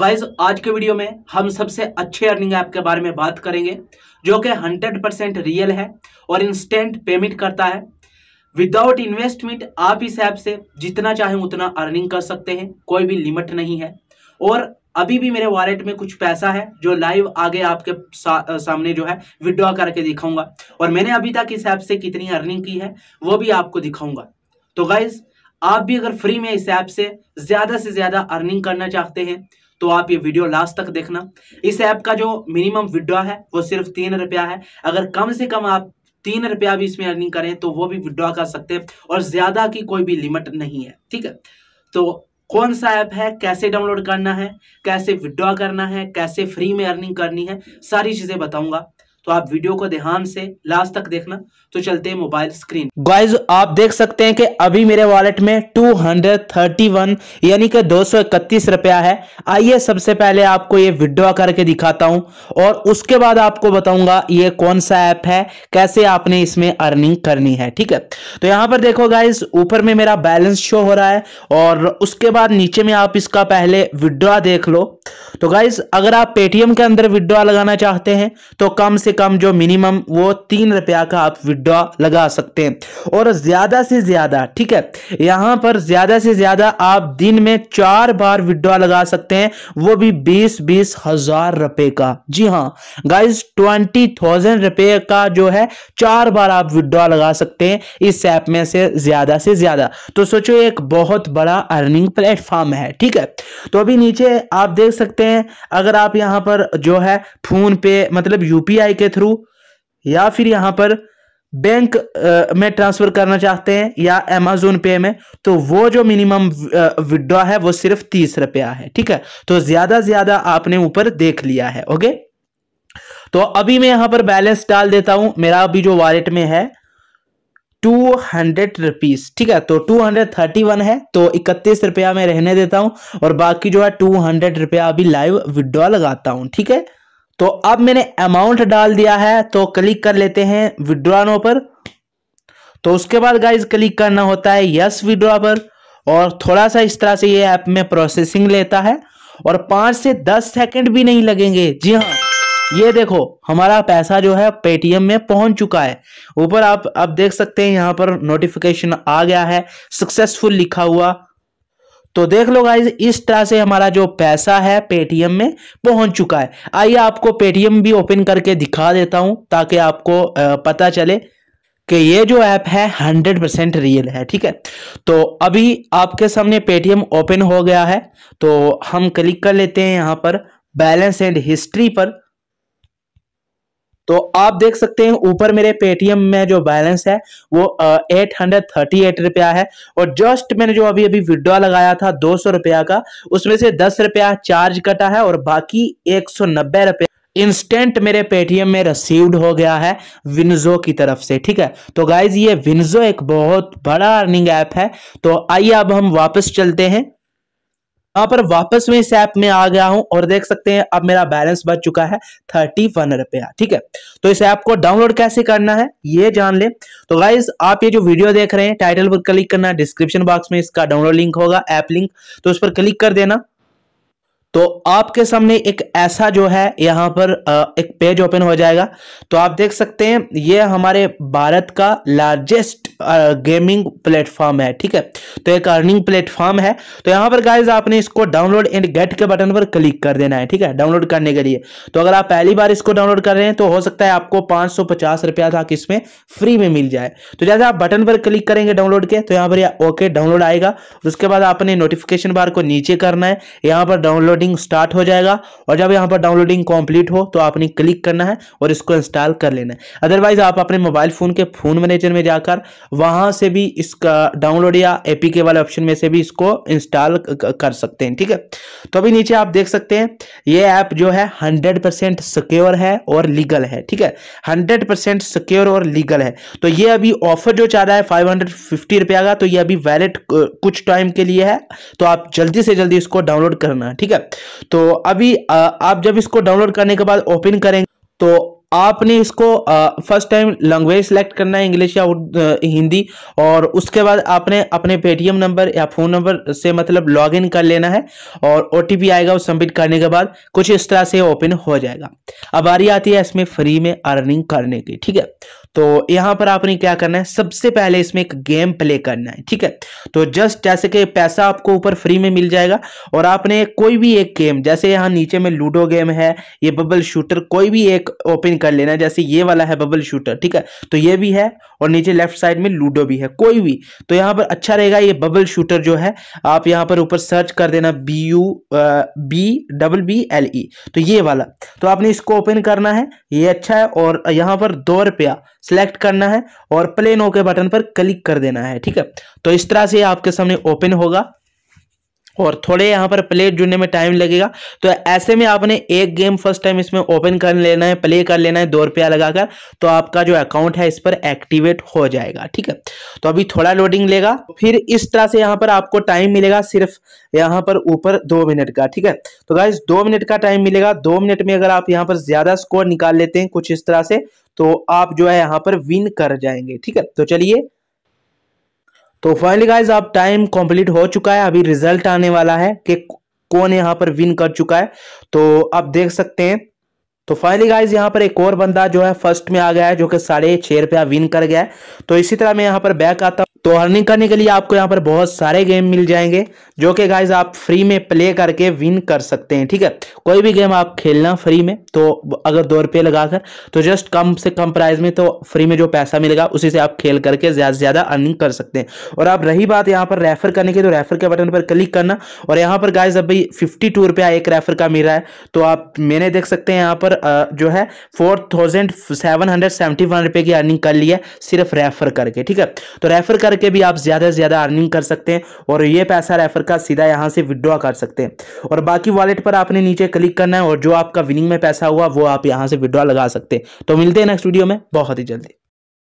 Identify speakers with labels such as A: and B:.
A: guys आज के video में हम सबसे अच्छे अर्निंग ऐप के बारे में बात करेंगे जो कि 100 परसेंट रियल है और इंस्टेंट पेमेंट करता है विदाउट इन्वेस्टमेंट आप इस ऐप से जितना चाहें उतना अर्निंग कर सकते हैं कोई भी लिमिट नहीं है और अभी भी मेरे वॉलेट में कुछ पैसा है जो लाइव आगे आपके सा, सामने जो है विड्रॉ करके दिखाऊंगा और मैंने अभी तक इस ऐप से कितनी अर्निंग की है वो भी आपको दिखाऊंगा तो गाइज आप भी अगर फ्री में इस ऐप से ज़्यादा से ज़्यादा अर्निंग करना चाहते हैं तो आप ये वीडियो लास्ट तक देखना इस ऐप का जो मिनिमम विड्रॉ है वो सिर्फ तीन रुपया है अगर कम से कम आप तीन रुपया भी इसमें अर्निंग करें तो वो भी विड्रॉ कर सकते हैं और ज़्यादा की कोई भी लिमिट नहीं है ठीक है तो कौन सा ऐप है कैसे डाउनलोड करना है कैसे विड्रॉ करना है कैसे फ्री में अर्निंग करनी है सारी चीज़ें बताऊंगा तो आप वीडियो को ध्यान से लास्ट तक देखना तो चलते हैं मोबाइल स्क्रीन गाइज आप देख सकते हैं कि अभी मेरे वॉलेट में 231 यानी कि दो रुपया है आइए सबसे पहले आपको ये विड्रॉ करके दिखाता हूं और उसके बाद आपको बताऊंगा ये कौन सा ऐप है कैसे आपने इसमें अर्निंग करनी है ठीक है तो यहां पर देखो गाइज ऊपर में मेरा बैलेंस शो हो रहा है और उसके बाद नीचे में आप इसका पहले विड्रॉ देख लो तो गाइज अगर आप पेटीएम के अंदर विड्रॉ लगाना चाहते हैं तो कम से कम जो मिनिमम वो तीन रुपया का आप विड्रॉ लगा सकते हैं और ज़्यादा से ज़्यादा ठीक है यहां पर ज़्यादा से ज़्यादा आप दिन में चार बार विड्रॉ लगा सकते हैं वो भी बीस बीस हजार रुपए का जी हाँ गाइज ट्वेंटी थाउजेंड रुपए का जो है चार बार आप विड्रॉ लगा सकते हैं इस ऐप में से ज़्यादा से ज़्यादा तो सोचो एक बहुत बड़ा अर्निंग प्लेटफॉर्म है ठीक है तो अभी नीचे आप देख सकते हैं अगर आप यहां पर जो है फोन पे मतलब यूपीआई के थ्रू या फिर यहाँ पर बैंक में ट्रांसफर करना चाहते हैं या अमेजोन पे में तो वो जो मिनिमम विड्रॉ है वो सिर्फ तीस रुपया है ठीक है तो ज्यादा ज्यादा आपने ऊपर देख लिया है ओके तो अभी मैं यहां पर बैलेंस डाल देता हूं मेरा अभी जो वॉलेट में है टू हंड्रेड रुपीज ठीक है तो टू हंड्रेड थर्टी वन है तो इकतीस रुपया मैं रहने देता हूं और बाकी जो है टू हंड्रेड रुपया अभी लाइव विड्रॉ लगाता हूं ठीक है तो अब मैंने अमाउंट डाल दिया है तो क्लिक कर लेते हैं विड्रॉनो पर तो उसके बाद गाइज क्लिक करना होता है यस विड्रॉ पर और थोड़ा सा इस तरह से ये ऐप में प्रोसेसिंग लेता है और पांच से दस सेकंड भी नहीं लगेंगे जी हाँ ये देखो हमारा पैसा जो है पेटीएम में पहुंच चुका है ऊपर आप अब देख सकते हैं यहाँ पर नोटिफिकेशन आ गया है सक्सेसफुल लिखा हुआ तो देख लो गाइज इस तरह से हमारा जो पैसा है पेटीएम में पहुंच चुका है आइए आपको पेटीएम भी ओपन करके दिखा देता हूं ताकि आपको पता चले कि ये जो ऐप है 100 परसेंट रियल है ठीक है तो अभी आपके सामने पेटीएम ओपन हो गया है तो हम क्लिक कर लेते हैं यहां पर बैलेंस एंड हिस्ट्री पर तो आप देख सकते हैं ऊपर मेरे पेटीएम में जो बैलेंस है वो एट हंड्रेड थर्टी एट रुपया है और जस्ट मैंने जो अभी अभी विड्रॉ लगाया था दो सौ रुपया का उसमें से दस रुपया चार्ज कटा है और बाकी एक सौ नब्बे रुपया इंस्टेंट मेरे पेटीएम में रिसीव्ड हो गया है विनजो की तरफ से ठीक है तो गाइज ये विनजो एक बहुत बड़ा अर्निंग ऐप है तो आइए अब हम वापस चलते हैं यहाँ पर वापस में इस ऐप में आ गया हूं और देख सकते हैं अब मेरा बैलेंस बच चुका है थर्टी वन रुपया ठीक है तो इस ऐप को डाउनलोड कैसे करना है ये जान ले तो गाइज आप ये जो वीडियो देख रहे हैं टाइटल पर क्लिक करना डिस्क्रिप्शन बॉक्स में इसका डाउनलोड लिंक होगा ऐप लिंक तो उस पर क्लिक कर देना तो आपके सामने एक ऐसा जो है यहाँ पर एक पेज ओपन हो जाएगा तो आप देख सकते हैं ये हमारे भारत का लार्जेस्ट गेमिंग प्लेटफॉर्म है ठीक है तो एक अर्निंग प्लेटफॉर्म है तो यहाँ पर गाइज आपने इसको डाउनलोड एंड गेट के बटन पर क्लिक कर देना है ठीक है डाउनलोड करने के लिए तो अगर आप पहली बार इसको डाउनलोड कर रहे हैं तो हो सकता है आपको पाँच रुपया था कि इसमें फ्री में मिल जाए तो जैसे आप बटन पर क्लिक करेंगे डाउनलोड के तो यहाँ पर ओके डाउनलोड आएगा उसके बाद आपने नोटिफिकेशन बार को नीचे करना है यहाँ पर डाउनलोड डाउनलोडिंग स्टार्ट हो जाएगा और जब यहाँ पर डाउनलोडिंग कंप्लीट हो तो आपने क्लिक करना है और इसको इंस्टॉल कर लेना है अदरवाइज आप अपने मोबाइल फ़ोन के फ़ोन मैनेजर में जाकर वहाँ से भी इसका डाउनलोड या एपीके वाले ऑप्शन में से भी इसको इंस्टॉल कर सकते हैं ठीक है तो अभी नीचे आप देख सकते हैं ये ऐप जो है हंड्रेड सिक्योर है और लीगल है ठीक है हंड्रेड सिक्योर और लीगल है तो ये अभी ऑफर जो चाह रहा है फाइव रुपया का तो ये अभी वैलिड कुछ टाइम के लिए है तो आप जल्दी से जल्दी इसको डाउनलोड करना ठीक है तो अभी आप जब इसको डाउनलोड करने के बाद ओपन करेंगे तो आपने इसको फर्स्ट टाइम लैंग्वेज सेलेक्ट करना है इंग्लिश या हिंदी और उसके बाद आपने अपने पेटीएम नंबर या फ़ोन नंबर से मतलब लॉगिन कर लेना है और ओ आएगा उस सबमिट करने के बाद कुछ इस तरह से ओपन हो जाएगा अब आ रही आती है इसमें फ्री में अर्निंग करने की ठीक है तो यहाँ पर आपने क्या करना है सबसे पहले इसमें एक गेम प्ले करना है ठीक है तो जस्ट जैसे कि पैसा आपको ऊपर फ्री में मिल जाएगा और आपने कोई भी एक गेम जैसे यहाँ नीचे में लूडो गेम है ये बबल शूटर कोई भी एक ओपन कर लेना जैसे ये वाला है बबल शूटर ठीक है तो ये भी है और नीचे लेफ्ट साइड में लूडो भी है कोई भी तो यहाँ पर अच्छा रहेगा ये बबल शूटर जो है आप यहाँ पर ऊपर सर्च कर देना B U B double B L E तो ये वाला तो आपने इसको ओपन करना है ये अच्छा है और यहाँ पर दो रुपया सेलेक्ट करना है और प्लेन ओके बटन पर क्लिक कर देना है ठीक है तो इस तरह से आपके सामने ओपन होगा और थोड़े यहाँ पर प्ले जुड़ने में टाइम लगेगा तो ऐसे में आपने एक गेम फर्स्ट टाइम इसमें ओपन कर लेना है प्ले कर लेना है दो रुपया लगाकर तो आपका जो अकाउंट है इस पर एक्टिवेट हो जाएगा ठीक है तो अभी थोड़ा लोडिंग लेगा फिर इस तरह से यहाँ पर आपको टाइम मिलेगा सिर्फ यहाँ पर ऊपर दो मिनट का ठीक है तो गाइज दो मिनट का टाइम मिलेगा दो मिनट में अगर आप यहाँ पर ज्यादा स्कोर निकाल लेते हैं कुछ इस तरह से तो आप जो है यहाँ पर विन कर जाएंगे ठीक है तो चलिए तो फाइनली गाइज आप टाइम कंप्लीट हो चुका है अभी रिजल्ट आने वाला है कि कौन यहाँ पर विन कर चुका है तो आप देख सकते हैं तो फाइनली गाइज यहाँ पर एक और बंदा जो है फर्स्ट में आ गया है जो कि साढ़े छह रुपया विन कर गया है तो इसी तरह मैं यहाँ पर बैक आता हूँ तो अर्निंग करने के लिए आपको यहाँ पर बहुत सारे गेम मिल जाएंगे जो कि गाइज आप फ्री में प्ले करके विन कर सकते हैं ठीक है कोई भी गेम आप खेलना फ्री में तो अगर दो रुपये लगाकर तो जस्ट कम से कम प्राइस में तो फ्री में जो पैसा मिलेगा उसी से आप खेल करके ज़्यादा से ज़्यादा अर्निंग कर सकते हैं और आप रही बात यहाँ पर रेफर करने की तो रेफर के बटन पर क्लिक करना और यहाँ पर गाइज अब भाई फिफ्टी टू रुपया एक रेफर का मिल रहा है तो आप मैंने देख सकते हैं यहाँ पर जो है four thousand seven hundred seventy one रुपये की अर्निंग कर ली है सिर्फ रेफर करके ठीक है तो रेफर करके भी आप ज़्यादा से ज़्यादा अर्निंग कर सकते हैं और ये पैसा रेफर का सीधा यहाँ से विड्रॉ कर सकते हैं और बाकी वॉलेट पर आपने नीचे क्लिक करना है और जो आपका विनिंग में पैसा हुआ वो आप यहाँ से विड्रॉ लगा सकते हैं तो मिलते हैं नेक्स्ट वीडियो में बहुत ही जल्दी